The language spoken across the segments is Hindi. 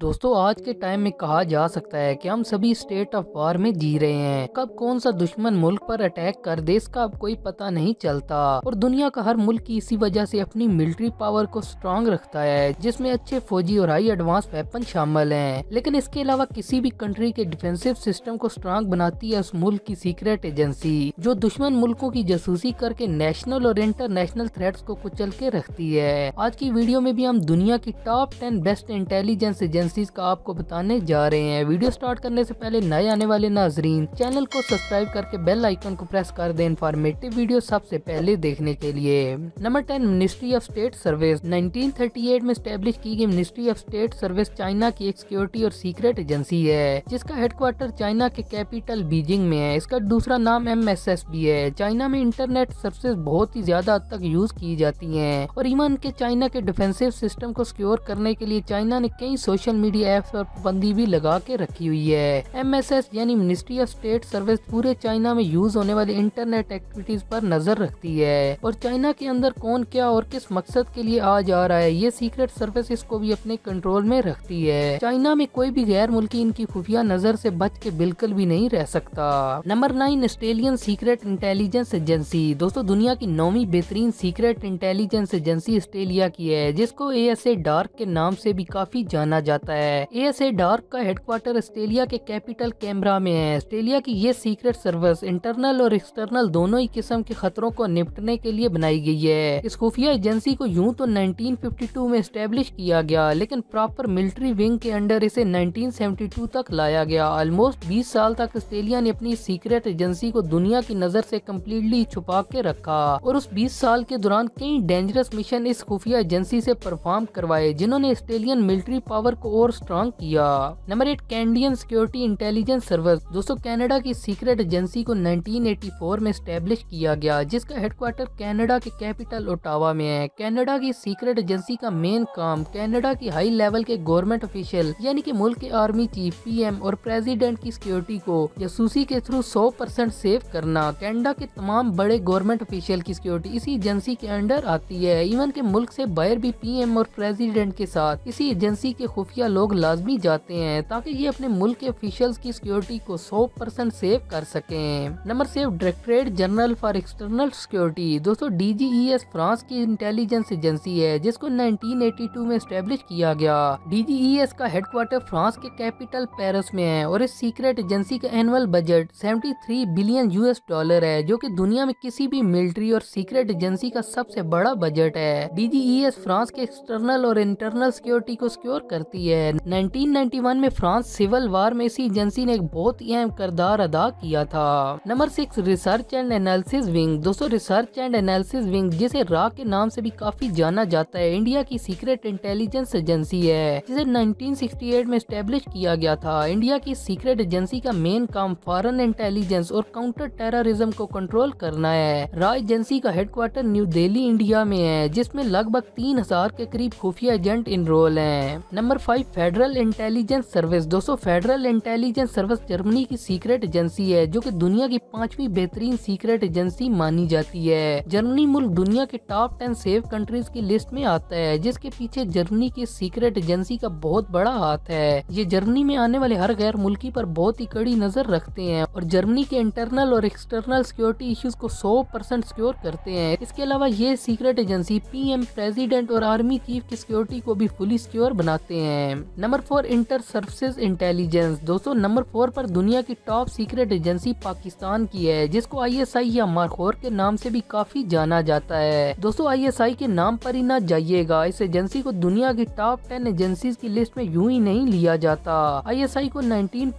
दोस्तों आज के टाइम में कहा जा सकता है कि हम सभी स्टेट ऑफ वार में जी रहे हैं कब कौन सा दुश्मन मुल्क पर अटैक कर दे इसका अब कोई पता नहीं चलता और दुनिया का हर मुल्क की इसी वजह से अपनी मिलिट्री पावर को स्ट्रांग रखता है जिसमें अच्छे फौजी और हाई एडवांस वेपन शामिल हैं लेकिन इसके अलावा किसी भी कंट्री के डिफेंसिव सिस्टम को स्ट्रांग बनाती है उस मुल्क की सीक्रेट एजेंसी जो दुश्मन मुल्कों की जासूसी करके नेशनल और इंटरनेशनल थ्रेट को कुचल के रखती है आज की वीडियो में भी हम दुनिया की top ten best intelligence agency currencies का आपको बताने जा रहे हैं वीडियो स्टार्ट करने से पहले नए आने वाले नाजरीन चैनल को सब्सक्राइब करके बेल आइकन को प्रेस कर दें इन्फॉर्मेटिव वीडियो सबसे पहले देखने के लिए number ten ministry of state service 1938 में स्टेब्लिश की गई ministry of state service China की एक सिक्योरिटी और सीक्रेट एजेंसी है जिसका हेडक्वार्टर चाइना के कैपिटल बीजिंग में है इसका दूसरा नाम एम एस एस है चाइना में इंटरनेट सर्विस बहुत ही ज्यादा हद तक यूज की जाती है और इवन के चाइना के डिफेंसिव सिस्टम को सिक्योर करने के लिए चाइना ने कई सोशल मीडिया एप्स पर पाबंदी भी लगा के रखी हुई है एमएसएस यानी मिनिस्ट्री ऑफ स्टेट सर्विस पूरे चाइना में यूज होने वाली इंटरनेट एक्टिविटीज पर नजर रखती है और चाइना के अंदर कौन क्या और किस मकसद के लिए आ जा रहा है ये सीक्रेट सर्विस इसको भी अपने कंट्रोल में रखती है चाइना में कोई भी गैर मुल्की इनकी खुफिया नजर से बच के बिल्कुल भी नहीं रह सकता number nine Australian secret intelligence agency दोस्तों दुनिया की नौवीं बेहतरीन सीक्रेट इंटेलिजेंस एजेंसी ऑस्ट्रेलिया की है जिसको ए डार्क के नाम से भी काफी जाना जाता सकता है ए डार्क का हेडक्वार्टर ऑस्ट्रेलिया के कैपिटल कैमरा में है ऑस्ट्रेलिया की ये सीक्रेट सर्विस इंटरनल और एक्सटर्नल दोनों ही किस्म के खतरों को निपटने के लिए बनाई गई है इस खुफिया एजेंसी को यूं तो 1952 में स्टेब्लिश किया गया लेकिन प्रॉपर मिलिट्री विंग के अंडर इसे 1972 तक लाया गया ऑलमोस्ट 20 साल तक ऑस्ट्रेलिया ने अपनी सीक्रेट एजेंसी को दुनिया की नजर से कम्प्लीटली छुपा के रखा और उस बीस साल के दौरान कई डेंजरस मिशन इस खुफिया एजेंसी से परफॉर्म करवाए जिन्होंने ऑस्ट्रेलियन मिलिट्री पावर को और स्ट्रॉन्ग किया number eight Canadian security intelligence service दोस्तों कनाडा की सीक्रेट एजेंसी को 1984 में स्टेब्लिश किया गया जिसका हेडक्वार्टर कनाडा के कैपिटल ओटावा में है कनाडा की सीक्रेट एजेंसी का मेन काम कनाडा की हाई लेवल के गवर्नमेंट ऑफिशियल यानी की मुल्क के आर्मी चीफ पी और प्रेजिडेंट की सिक्योरिटी को जासूसी के थ्रू सौ परसेंट सेव करना कैनेडा के तमाम बड़े गवर्नमेंट ऑफिशियल की सिक्योरिटी इसी एजेंसी के अंडर आती है इवन के मुल्क से बाहर भी पीएम और प्रेसिडेंट के साथ इसी एजेंसी के खुफिया ज़्यादा लोग लाजमी जाते हैं ताकि ये अपने मुल्क के ऑफिशियल्स की सिक्योरिटी को सौ परसेंट सेव कर सकें number seven directorate general for external security दोस्तों डीजीईएस फ्रांस e की इंटेलिजेंस एजेंसी है जिसको टू में स्टेब्लिश किया गया डीजीईएस e का हेडक्वार्टर फ्रांस के कैपिटल पेरिस में है और इस सीक्रेट एजेंसी का annual budget three billion US dollar है जो कि दुनिया में किसी भी मिलिट्री और सीक्रेट एजेंसी का सबसे बड़ा बजट है एस फ्रांस e के एक्सटर्नल और इंटरनल सिक्योरिटी को सिक्योर करती की है 1991 में फ्रांस सिविल वार में इसी एजेंसी ने एक बहुत ही अहम किरदार अदा किया था number six research and analysis wing दोस्तों रिसर्च एंड एनालिसिस विंग जिसे रा के नाम से भी काफी जाना जाता है इंडिया की सीक्रेट इंटेलिजेंस एजेंसी है जिसे नाइनटीन में स्टेब्लिश किया गया था इंडिया की सीक्रेट एजेंसी का मेन काम फॉरन इंटेलिजेंस और काउंटर टेररिज्म को कंट्रोल करना है रा एजेंसी का हेडक्वार्टर न्यू दिल्ली इंडिया में है जिसमें लगभग तीन हजार के करीब खुफिया एजेंट इनरोल है नंबर फाइव भाई फेडरल इंटेलिजेंस सर्विस दोस्तों फेडरल इंटेलिजेंस सर्विस जर्मनी की सीक्रेट एजेंसी है जो कि दुनिया की पांचवी बेहतरीन सीक्रेट एजेंसी मानी जाती है जर्मनी मुल्क दुनिया के टॉप टेन सेफ कंट्रीज की लिस्ट में आता है जिसके पीछे जर्मनी की सीक्रेट एजेंसी का बहुत बड़ा हाथ है ये जर्मनी में आने वाले हर गैर मुल्की पर बहुत ही कड़ी नजर रखते हैं और जर्मनी के इंटरनल और एक्सटर्नल सिक्योरिटी इश्यूज को सौ परसेंट सिक्योर करते हैं इसके अलावा ये सीक्रेट एजेंसी पीएम प्रेसिडेंट और आर्मी चीफ की सिक्योरिटी को भी फुली सिक्योर बनाते हैं हैं number four inter services intelligence दोस्तों नंबर फोर पर दुनिया की टॉप सीक्रेट एजेंसी पाकिस्तान की है जिसको आईएसआई या मारखोर के नाम से भी काफी जाना जाता है दोस्तों आईएसआई के नाम पर ही ना जाइएगा इस एजेंसी को दुनिया की टॉप टेन एजेंसी की लिस्ट में यूं ही नहीं लिया जाता आई को नाइनटीन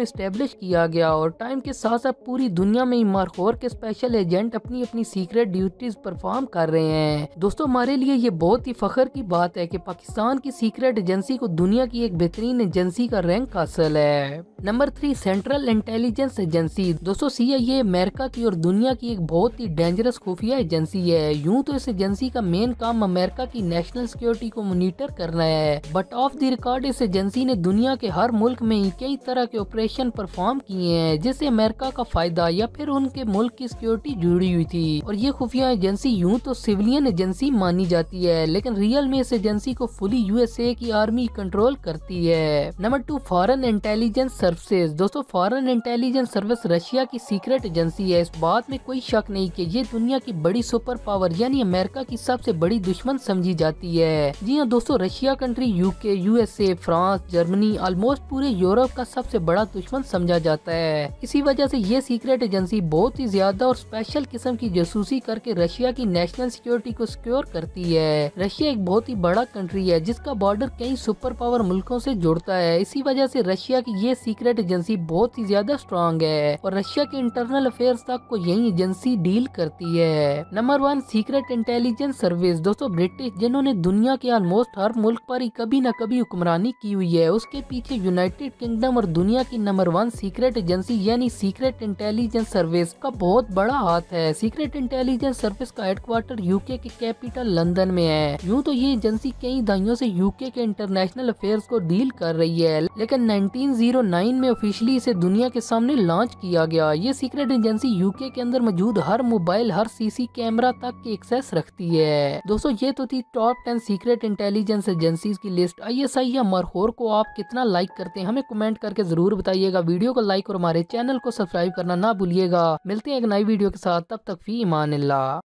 में स्टेब्लिश किया गया और टाइम के साथ साथ पूरी दुनिया में मारखोर के स्पेशल एजेंट अपनी अपनी सीक्रेट ड्यूटीज परफॉर्म कर रहे हैं दोस्तों हमारे लिए ये बहुत ही फखर की बात है की पाकिस्तान की सीक्रेट एजेंसी को दुनिया की एक बेहतरीन एजेंसी का रैंक हासिल है number three central intelligence agency दोस्तों सीआईए अमेरिका की और दुनिया की एक बहुत ही डेंजरस खुफिया एजेंसी है यूं तो इस एजेंसी का मेन काम अमेरिका की नेशनल सिक्योरिटी को मोनिटर करना है बट ऑफ द रिकॉर्ड इस एजेंसी ने दुनिया के हर मुल्क में कई तरह के ऑपरेशन परफॉर्म किए हैं जिससे अमेरिका का फायदा या फिर उनके मुल्क की सिक्योरिटी जुड़ी हुई थी और ये खुफिया एजेंसी यूं तो सिविलियन एजेंसी मानी जाती है लेकिन रियल में इस एजेंसी को फुली यूएसए की आर्मी कंट्रोल करती है number two foreign intelligence services दोस्तों फॉरेन इंटेलिजेंस सर्विस रशिया की सीक्रेट एजेंसी है इस बात में कोई शक नहीं कि ये दुनिया की बड़ी सुपर पावर यानी अमेरिका की सबसे बड़ी दुश्मन समझी जाती है जी हाँ दोस्तों Russia country UK USA France Germany almost पूरे यूरोप का सबसे बड़ा दुश्मन समझा जाता है इसी वजह से ये सीक्रेट एजेंसी बहुत ही ज्यादा और स्पेशल किस्म की जासूसी करके रशिया की नेशनल सिक्योरिटी को सिक्योर करती है रशिया एक बहुत ही बड़ा कंट्री है जिसका बॉर्डर कई सुपर सुपर पावर मुल्कों से जुड़ता है इसी वजह से रशिया की ये सीक्रेट एजेंसी बहुत ही ज्यादा स्ट्रांग है और रशिया के इंटरनल अफेयर तक को यही एजेंसी डील करती है number one secret intelligence service दोस्तों ब्रिटिश जिन्होंने दुनिया के ऑलमोस्ट हर मुल्क पर ही कभी न कभी हुक्मरानी की हुई है उसके पीछे यूनाइटेड किंगडम और दुनिया की नंबर वन सीक्रेट एजेंसी यानी सीक्रेट इंटेलिजेंस सर्विस का बहुत बड़ा हाथ है सीक्रेट इंटेलिजेंस सर्विस का हेडक्वार्टर यूके के कैपिटल लंदन में है यूँ तो ये एजेंसी कई दाइयों से यूके के इंटरनेशनल इंटरनेशनल अफेयर्स को डील कर रही है लेकिन 1909 में ऑफिशियली इसे दुनिया के सामने लॉन्च किया गया ये सीक्रेट एजेंसी यूके के अंदर मौजूद हर मोबाइल हर सीसी कैमरा तक एक्सेस रखती है दोस्तों ये तो थी top ten secret intelligence agency की लिस्ट आई या मरहोर को आप कितना लाइक करते हैं हमें कमेंट करके जरूर बताइएगा वीडियो को लाइक और हमारे चैनल को सब्सक्राइब करना ना भूलिएगा मिलते हैं एक नई वीडियो के साथ तब तक फी ईमान